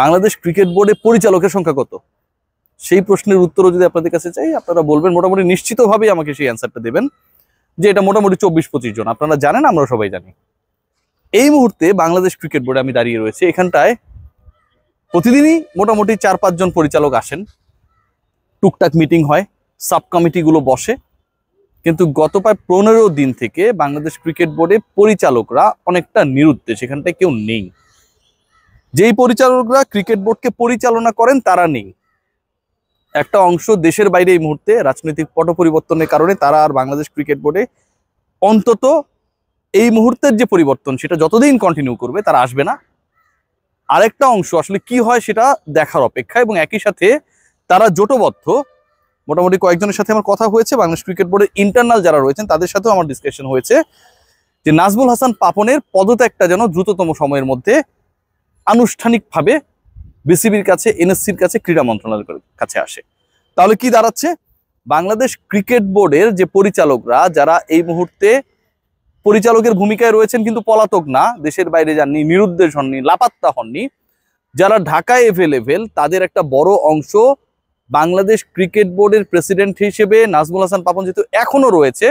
Bangladesh cricket বোর্ডে পরিচালকের সংখ্যা কত সেই প্রশ্নের উত্তরও যদি আপনাদের কাছে চাই আপনারা বলবেন মোটামুটি নিশ্চিতভাবেই আমাকে সেই অ্যান্সারটা দেবেন যে এটা মোটামুটি চব্বিশ পঁচিশ জন আপনারা জানেন আমরা সবাই জানি এই মুহূর্তে বাংলাদেশ ক্রিকেট বোর্ডে আমি দাঁড়িয়ে রয়েছি এখানটায় প্রতিদিনই মোটামুটি চার পাঁচজন পরিচালক আসেন টুকটাক মিটিং হয় সাব কমিটিগুলো বসে কিন্তু গত প্রায় পনেরো দিন থেকে বাংলাদেশ ক্রিকেট বোর্ডে পরিচালকরা অনেকটা নিরুদ্দেশ এখানটায় কেউ নেই যেই পরিচালকরা ক্রিকেট বোর্ডকে পরিচালনা করেন তারা নেই একটা অংশ দেশের বাইরে এই মুহূর্তে রাজনৈতিক পট পরিবর্তনের কারণে তারা আর বাংলাদেশ ক্রিকেট বোর্ডে অন্তত এই মুহূর্তের যে পরিবর্তন সেটা যতদিন কন্টিনিউ করবে তারা আসবে না আরেকটা অংশ আসলে কি হয় সেটা দেখার অপেক্ষা এবং একই সাথে তারা জোটবদ্ধ মোটামুটি কয়েকজনের সাথে আমার কথা হয়েছে বাংলাদেশ ক্রিকেট বোর্ডের ইন্টারনাল যারা রয়েছেন তাদের সাথেও আমার ডিসকাশন হয়েছে যে নাজমুল হাসান পাপনের পদত্যাগটা যেন দ্রুততম সময়ের মধ্যে আনুষ্ঠানিকভাবে বিসিবির কাছে এনএসসির কাছে ক্রীড়া মন্ত্রণালয়ের কাছে আসে তাহলে কি দাঁড়াচ্ছে বাংলাদেশ ক্রিকেট বোর্ডের যে পরিচালকরা যারা এই মুহূর্তে পরিচালকের ভূমিকায় রয়েছেন কিন্তু পলাতক না দেশের বাইরে যাননি নিরুদ্দেশ হননি লাপাত্তা হননি যারা ঢাকায় এভেলেবেল তাদের একটা বড় অংশ বাংলাদেশ ক্রিকেট বোর্ডের প্রেসিডেন্ট হিসেবে নাজমুল হাসান পাপন যেহেতু এখনও রয়েছে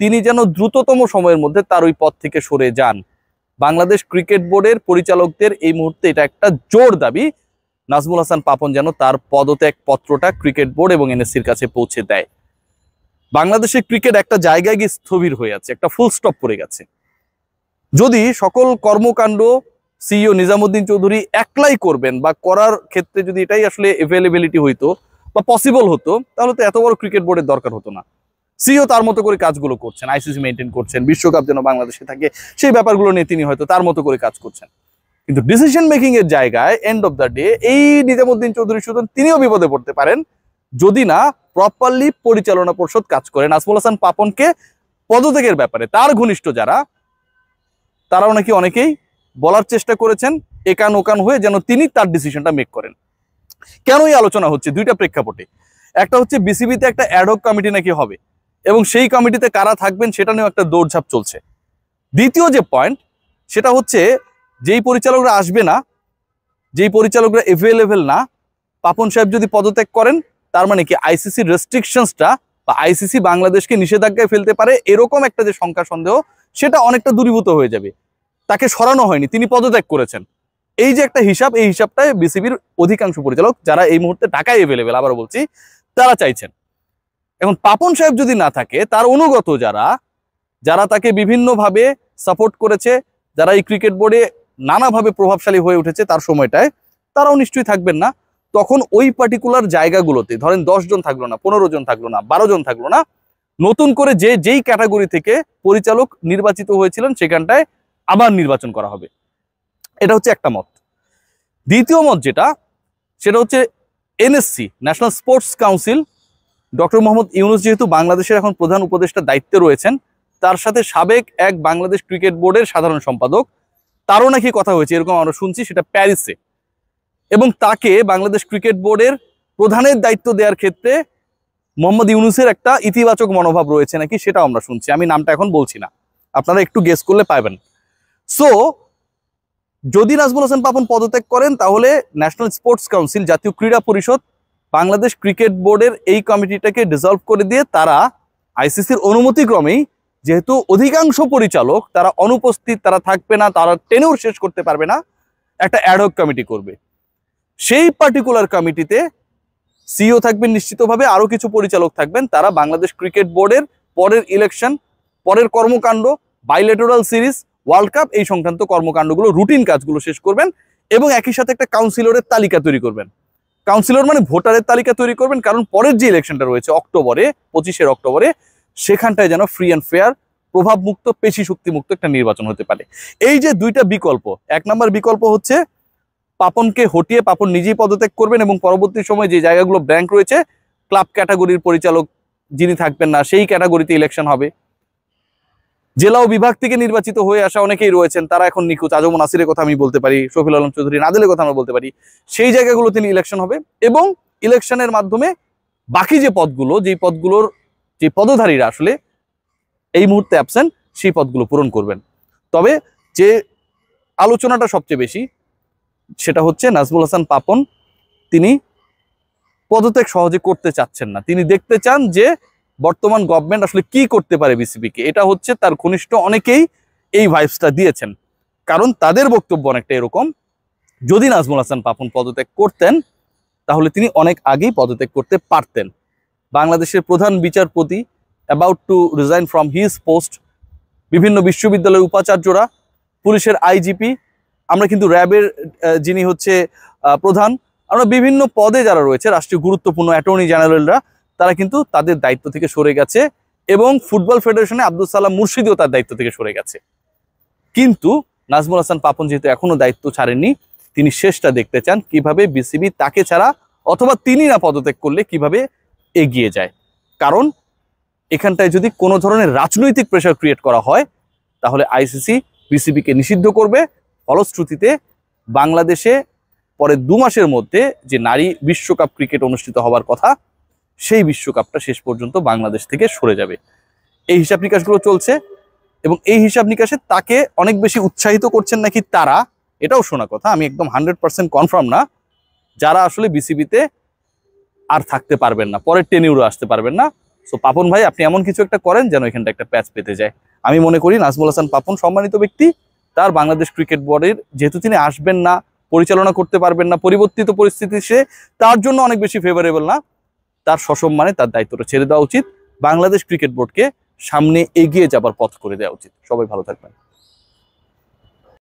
তিনি যেন দ্রুততম সময়ের মধ্যে তার ওই পথ থেকে সরে যান বাংলাদেশ ক্রিকেট বোর্ডের পরিচালকদের এই মুহূর্তে এটা একটা জোর দাবি নাজমুল হাসান পাপন যেন তার পদত্যাগ পত্রটা ক্রিকেট বোর্ড এবং এনএসসির কাছে পৌঁছে দেয় বাংলাদেশে ক্রিকেট একটা জায়গায় গিয়ে স্থবির হয়ে আছে একটা ফুল স্টপ পড়ে গেছে যদি সকল কর্মকাণ্ড সিইও নিজামুদ্দিন চৌধুরী একলাই করবেন বা করার ক্ষেত্রে যদি এটাই আসলে অ্যাভেলেবিলিটি হইতো বা পসিবল হতো তাহলে তো এত বড় ক্রিকেট বোর্ডের দরকার হতো না সিও তার মতো করে কাজগুলো করছেন আইসিসি মেনটেন করছেন বিশ্বকাপ যেন বাংলাদেশে থাকে সেই ব্যাপারগুলো নিয়ে তিনি হয়তো তার মতো করে কাজ করছেন কিন্তু ডিসিশন মেকিং এর জায়গায় এন্ড অব দ্য ডে এই নিজামুদ্দিন চৌধুরী সুদন তিনিও বিপদে পড়তে পারেন যদি না প্রপারলি পরিচালনা পর্ষদ কাজ করে নাজমুল হাসান পাপনকে পদত্যাগের ব্যাপারে তার ঘনিষ্ঠ যারা তারাও নাকি অনেকেই বলার চেষ্টা করেছেন একান ওকান হয়ে যেন তিনি তার ডিসিশনটা মেক করেন কেনই আলোচনা হচ্ছে দুইটা প্রেক্ষাপটে একটা হচ্ছে বিসিবিতে একটা অ্যাডক কমিটি নাকি হবে এবং সেই কমিটিতে কারা থাকবেন সেটা নিয়েও একটা দৌড়ঝাঁপ চলছে দ্বিতীয় যে পয়েন্ট সেটা হচ্ছে যেই পরিচালকরা আসবে না যেই পরিচালকরা এভেলেবেল না পাপন সাহেব যদি পদত্যাগ করেন তার মানে কি আইসিসির রেস্ট্রিকশনসটা বা আইসিসি বাংলাদেশকে নিষেধাজ্ঞায় ফেলতে পারে এরকম একটা যে সংখ্যা সন্দেহ সেটা অনেকটা দূরীভূত হয়ে যাবে তাকে সরানো হয়নি তিনি পদত্যাগ করেছেন এই যে একটা হিসাব এই হিসাবটায় বিসিবির অধিকাংশ পরিচালক যারা এই মুহূর্তে ঢাকায় এভেলেবেল আবার বলছি তারা চাইছেন এখন পাপন সাহেব যদি না থাকে তার অনুগত যারা যারা তাকে বিভিন্নভাবে সাপোর্ট করেছে যারা এই ক্রিকেট বোর্ডে নানাভাবে প্রভাবশালী হয়ে উঠেছে তার সময়টায় তারাও নিশ্চয়ই থাকবেন না তখন ওই পার্টিকুলার জায়গাগুলোতে ধরেন জন থাকলো না পনেরো জন থাকলো না বারো জন থাকলো না নতুন করে যে যেই ক্যাটাগরি থেকে পরিচালক নির্বাচিত হয়েছিলেন সেখানটায় আবার নির্বাচন করা হবে এটা হচ্ছে একটা মত দ্বিতীয় মত যেটা সেটা হচ্ছে NSC national sports council doctor Muhammad Yunus যেহেতু বাংলাদেশের এখন প্রধান উপদেষ্টার দায়িত্বে রয়েছেন তার সাথে সাবেক এক বাংলাদেশ ক্রিকেট বোর্ডের সাধারণ সম্পাদক তারও নাকি কথা হয়েছে এরকম আমরা শুনছি সেটা প্যারিসে এবং তাকে বাংলাদেশ ক্রিকেট বোর্ডের প্রধানের দায়িত্ব দেওয়ার ক্ষেত্রে মোহাম্মদ ইউনুসের একটা ইতিবাচক মনোভাব রয়েছে নাকি সেটাও আমরা শুনছি আমি নামটা এখন বলছি না আপনারা একটু গেস করলে পাবেন সো যদি নাজমুল হোসেন পাপন পদত্যাগ করেন তাহলে ন্যাশনাল স্পোর্টস কাউন্সিল জাতীয় ক্রীড়া পরিষদ বাংলাদেশ ক্রিকেট বোর্ডের এই কমিটিটাকে ডিসলভ করে দিয়ে তারা আইসিসির অনুমতিক্রমেই যেহেতু অধিকাংশ পরিচালক তারা অনুপস্থিত তারা থাকবে না তারা টেনেও শেষ করতে পারবে না একটা অ্যাডহক কমিটি করবে সেই পার্টিকুলার কমিটিতে সিও থাকবেন নিশ্চিতভাবে আরও কিছু পরিচালক থাকবেন তারা বাংলাদেশ ক্রিকেট বোর্ডের পরের ইলেকশন পরের কর্মকাণ্ড বাইলেটোরাল সিরিজ ওয়ার্ল্ড কাপ এই সংক্রান্ত কর্মকাণ্ডগুলো রুটিন কাজগুলো শেষ করবেন এবং একই সাথে একটা কাউন্সিলরের তালিকা তৈরি করবেন কাউন্সিলর মানে ভোটারের তালিকা তৈরি করবেন কারণ পরের যে ইলেকশনটা রয়েছে অক্টোবরে পঁচিশের অক্টোবরে সেখানটায় যেন ফ্রি অ্যান্ড ফেয়ার প্রভাবমুক্ত পেশি শক্তিমুক্ত একটা নির্বাচন হতে পারে এই যে দুইটা বিকল্প এক নম্বর বিকল্প হচ্ছে পাপনকে হটিয়ে পাপন নিজেই পদত্যাগ করবেন এবং পরবর্তী সময় যে জায়গাগুলো ব্যাংক রয়েছে ক্লাব ক্যাটাগরির পরিচালক যিনি থাকবেন না সেই ক্যাটাগরিতে ইলেকশন হবে জেলা ও বিভাগ থেকে নির্বাচিত হয়ে আসা অনেকেই রয়েছেন তারা এখন নিখোঁজ আজম নাসিরের কথা আমি বলতে পারি শফিল আলম চৌধুরী নাদেলের কথা আমরা বলতে পারি সেই জায়গাগুলো তিনি ইলেকশন হবে এবং ইলেকশনের মাধ্যমে বাকি যে পদগুলো যেই পদগুলোর যে পদধারীরা আসলে এই মুহূর্তে অ্যাবসেন্ট সেই পদগুলো পূরণ করবেন তবে যে আলোচনাটা সবচেয়ে বেশি সেটা হচ্ছে নাজমুল হাসান পাপন তিনি পদত্যাগ সহজে করতে চাচ্ছেন না তিনি দেখতে চান যে বর্তমান গভর্নমেন্ট আসলে কি করতে পারে বিসিবিকে এটা হচ্ছে তার ঘনিষ্ঠ অনেকেই এই ভাইবসটা দিয়েছেন কারণ তাদের বক্তব্য অনেকটা এরকম যদি নাজমুল হাসান পাপন পদত্যাগ করতেন তাহলে তিনি অনেক আগেই পদত্যাগ করতে পারতেন বাংলাদেশের প্রধান বিচারপতি about to resign from his post বিভিন্ন বিশ্ববিদ্যালয়ের উপাচার্যরা পুলিশের আইজিপি আমরা কিন্তু র্যাবের যিনি হচ্ছে প্রধান আমরা বিভিন্ন পদে যারা রয়েছে রাষ্ট্রীয় গুরুত্বপূর্ণ অ্যাটর্নি জেনারেলরা তারা কিন্তু তাদের দায়িত্ব থেকে সরে গেছে এবং ফুটবল ফেডারেশনে আব্দুল সালাম মুর্শিদিও তার দায়িত্ব থেকে সরে গেছে কিন্তু নাজমুল হাসান পাপন যেহেতু এখনও দায়িত্ব ছাড়েননি তিনি শেষটা দেখতে চান কিভাবে বিসিবি তাকে ছাড়া অথবা তিনি না পদত্যাগ করলে কিভাবে এগিয়ে যায় কারণ এখানটায় যদি কোনো ধরনের রাজনৈতিক প্রেশার ক্রিয়েট করা হয় তাহলে আইসিসি বিসিবিকে নিষিদ্ধ করবে ফলশ্রুতিতে বাংলাদেশে পরে দু মাসের মধ্যে যে নারী বিশ্বকাপ ক্রিকেট অনুষ্ঠিত হবার কথা সেই বিশ্বকাপটা শেষ পর্যন্ত বাংলাদেশ থেকে সরে যাবে এই হিসাব নিকাশগুলো চলছে এবং এই হিসাব নিকাশে তাকে অনেক বেশি উৎসাহিত করছেন নাকি তারা এটাও শোনা কথা আমি একদম হান্ড্রেড পার্সেন্ট কনফার্ম না যারা আসলে বিসিবিতে আর থাকতে পারবেন না পরের টেনিউরও আসতে পারবেন না সো পাপন ভাই আপনি এমন কিছু একটা করেন যেন এখানটা একটা প্যাচ পেতে যায় আমি মনে করি নাজমুল হাসান পাপন সম্মানিত ব্যক্তি তার বাংলাদেশ ক্রিকেট বোর্ডের যেহেতু তিনি আসবেন না পরিচালনা করতে পারবেন না পরিবর্তিত পরিস্থিতি সে তার জন্য অনেক বেশি ফেভারেবল না তার সসম্মানে তার দায়িত্বটা ছেড়ে দেওয়া উচিত বাংলাদেশ ক্রিকেট বোর্ডকে সামনে এগিয়ে যাবার পথ করে দেওয়া উচিত সবাই ভালো থাকবেন